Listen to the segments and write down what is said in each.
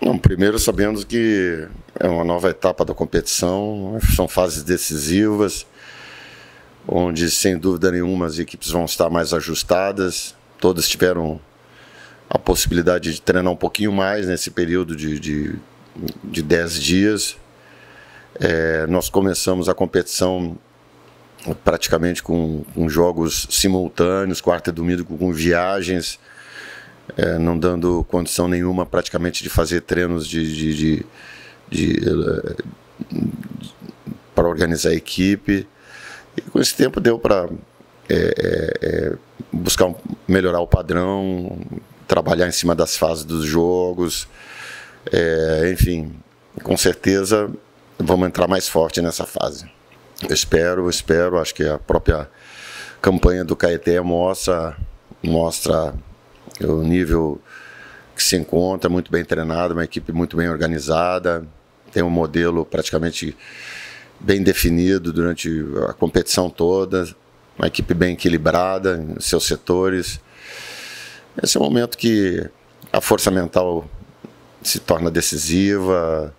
Não, primeiro sabemos que é uma nova etapa da competição, né? são fases decisivas, onde sem dúvida nenhuma as equipes vão estar mais ajustadas, todas tiveram a possibilidade de treinar um pouquinho mais nesse período de, de, de 10 dias. É, nós começamos a competição praticamente com, com jogos simultâneos, quarta e domingo com viagens, é, não dando condição nenhuma praticamente de fazer treinos de, de, de, de eh, para organizar a equipe. E com esse tempo deu para é, é, é, buscar um, melhorar o padrão, trabalhar em cima das fases dos jogos, é, enfim, com certeza vamos entrar mais forte nessa fase. Eu espero, eu espero, acho que a própria campanha do Caeté mostra mostra o é nível que se encontra, muito bem treinado, uma equipe muito bem organizada, tem um modelo praticamente bem definido durante a competição toda, uma equipe bem equilibrada em seus setores. Esse é o um momento que a força mental se torna decisiva.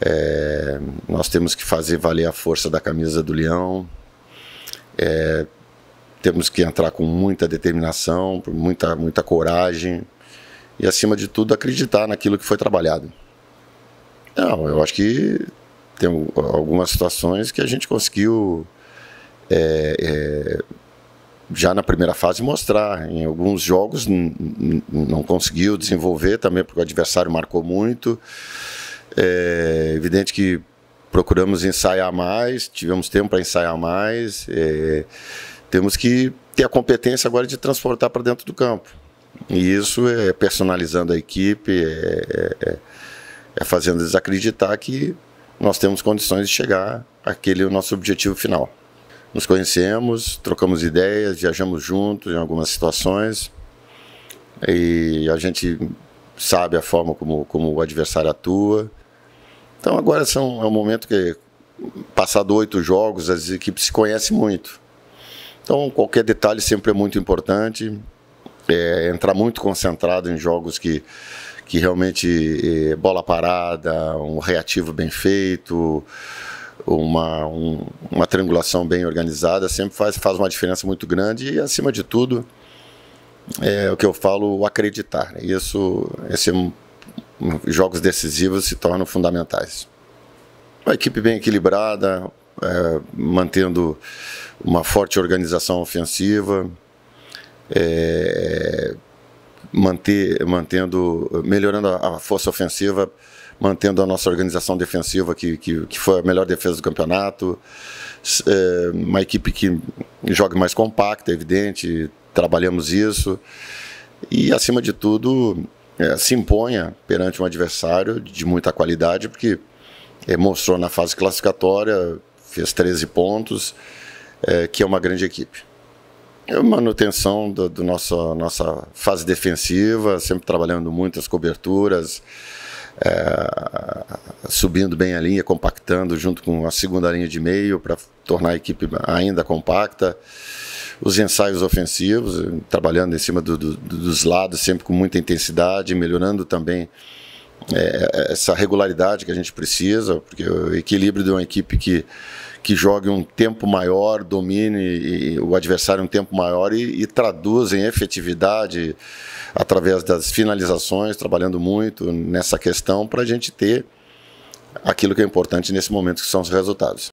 É, nós temos que fazer valer a força da camisa do Leão. É, temos que entrar com muita determinação, muita, muita coragem e, acima de tudo, acreditar naquilo que foi trabalhado. Não, eu acho que tem algumas situações que a gente conseguiu, é, é, já na primeira fase, mostrar. Em alguns jogos não conseguiu desenvolver também, porque o adversário marcou muito. É evidente que procuramos ensaiar mais, tivemos tempo para ensaiar mais. É, temos que ter a competência agora de transportar para dentro do campo. E isso é personalizando a equipe, é, é, é, é fazendo eles acreditar que nós temos condições de chegar àquele nosso objetivo final. Nos conhecemos, trocamos ideias, viajamos juntos em algumas situações e a gente sabe a forma como, como o adversário atua. Então agora são, é um momento que, passado oito jogos, as equipes se conhecem muito. Então, qualquer detalhe sempre é muito importante. É, entrar muito concentrado em jogos que, que realmente é, bola parada, um reativo bem feito, uma, um, uma triangulação bem organizada, sempre faz, faz uma diferença muito grande e, acima de tudo, é o que eu falo, o acreditar. Né? Isso, esse, um, jogos decisivos se tornam fundamentais. Uma equipe bem equilibrada, é, mantendo uma forte organização ofensiva, é, manter, mantendo, melhorando a, a, força ofensiva, mantendo a nossa organização defensiva, que, que, que foi a melhor defesa do campeonato. É, uma equipe que joga mais compacta, evidente, trabalhamos isso. E, acima de tudo, é, se imponha perante um adversário de muita qualidade, porque é, mostrou na fase classificatória fez 13 pontos, é, que é uma grande equipe. É manutenção da nossa, nossa fase defensiva, sempre trabalhando muito as coberturas, é, subindo bem a linha, compactando junto com a segunda linha de meio para tornar a equipe ainda compacta. Os ensaios ofensivos, trabalhando em cima do, do, dos lados, sempre com muita intensidade, melhorando também é, essa regularidade que a gente precisa, porque o equilíbrio de uma equipe que que jogue um tempo maior, domine o adversário um tempo maior e, e em efetividade através das finalizações, trabalhando muito nessa questão para a gente ter aquilo que é importante nesse momento, que são os resultados.